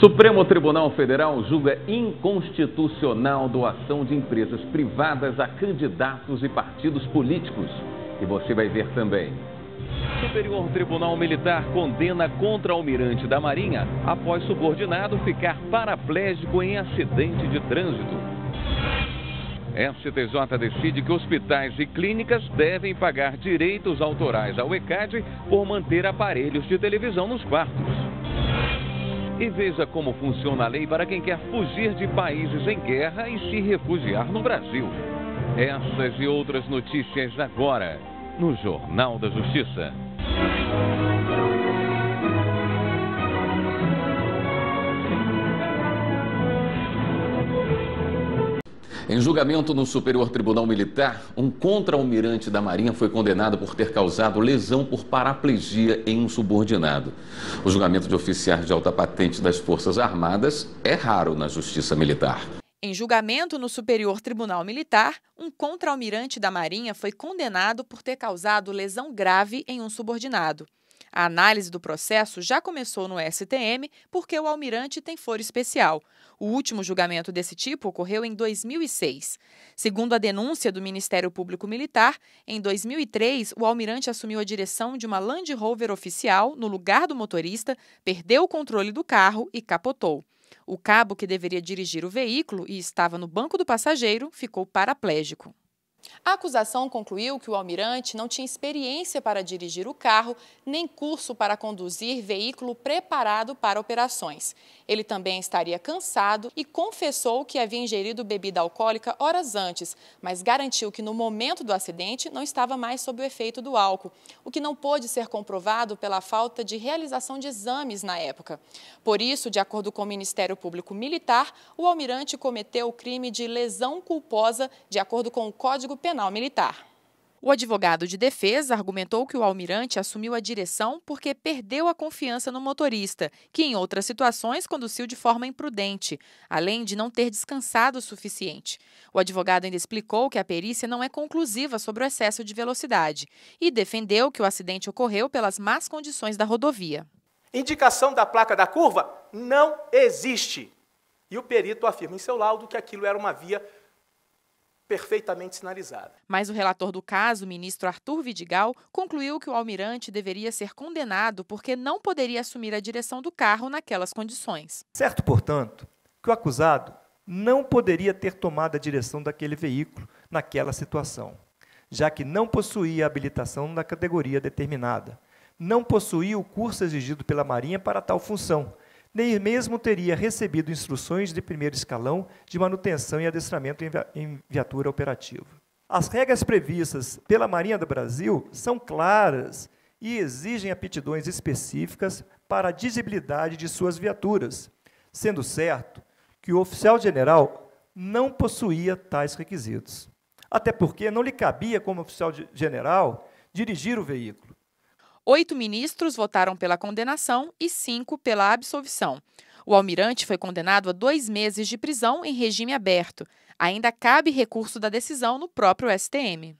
Supremo Tribunal Federal julga inconstitucional doação de empresas privadas a candidatos e partidos políticos. E você vai ver também. Superior Tribunal Militar condena contra-almirante da Marinha após subordinado ficar paraplégico em acidente de trânsito. STJ decide que hospitais e clínicas devem pagar direitos autorais ao ECAD por manter aparelhos de televisão nos quartos. E veja como funciona a lei para quem quer fugir de países em guerra e se refugiar no Brasil. Essas e outras notícias agora, no Jornal da Justiça. Em julgamento no Superior Tribunal Militar, um contra-almirante da Marinha foi condenado por ter causado lesão por paraplegia em um subordinado. O julgamento de oficiais de alta patente das Forças Armadas é raro na Justiça Militar. Em julgamento no Superior Tribunal Militar, um contra-almirante da Marinha foi condenado por ter causado lesão grave em um subordinado. A análise do processo já começou no STM porque o almirante tem foro especial. O último julgamento desse tipo ocorreu em 2006. Segundo a denúncia do Ministério Público Militar, em 2003, o almirante assumiu a direção de uma Land Rover oficial no lugar do motorista, perdeu o controle do carro e capotou. O cabo que deveria dirigir o veículo e estava no banco do passageiro ficou paraplégico. A acusação concluiu que o almirante não tinha experiência para dirigir o carro, nem curso para conduzir veículo preparado para operações. Ele também estaria cansado e confessou que havia ingerido bebida alcoólica horas antes, mas garantiu que no momento do acidente não estava mais sob o efeito do álcool, o que não pôde ser comprovado pela falta de realização de exames na época. Por isso, de acordo com o Ministério Público Militar, o almirante cometeu o crime de lesão culposa, de acordo com o Código Penal Militar. O advogado de defesa argumentou que o almirante assumiu a direção porque perdeu a confiança no motorista, que em outras situações conduziu de forma imprudente, além de não ter descansado o suficiente. O advogado ainda explicou que a perícia não é conclusiva sobre o excesso de velocidade e defendeu que o acidente ocorreu pelas más condições da rodovia. Indicação da placa da curva não existe. E o perito afirma em seu laudo que aquilo era uma via perfeitamente sinalizada. Mas o relator do caso, ministro Arthur Vidigal, concluiu que o almirante deveria ser condenado porque não poderia assumir a direção do carro naquelas condições. Certo, portanto, que o acusado não poderia ter tomado a direção daquele veículo naquela situação, já que não possuía habilitação da categoria determinada, não possuía o curso exigido pela Marinha para tal função nem mesmo teria recebido instruções de primeiro escalão de manutenção e adestramento em viatura operativa. As regras previstas pela Marinha do Brasil são claras e exigem aptidões específicas para a dirigibilidade de suas viaturas, sendo certo que o oficial-general não possuía tais requisitos. Até porque não lhe cabia, como oficial-general, dirigir o veículo. Oito ministros votaram pela condenação e cinco pela absolvição. O almirante foi condenado a dois meses de prisão em regime aberto. Ainda cabe recurso da decisão no próprio STM.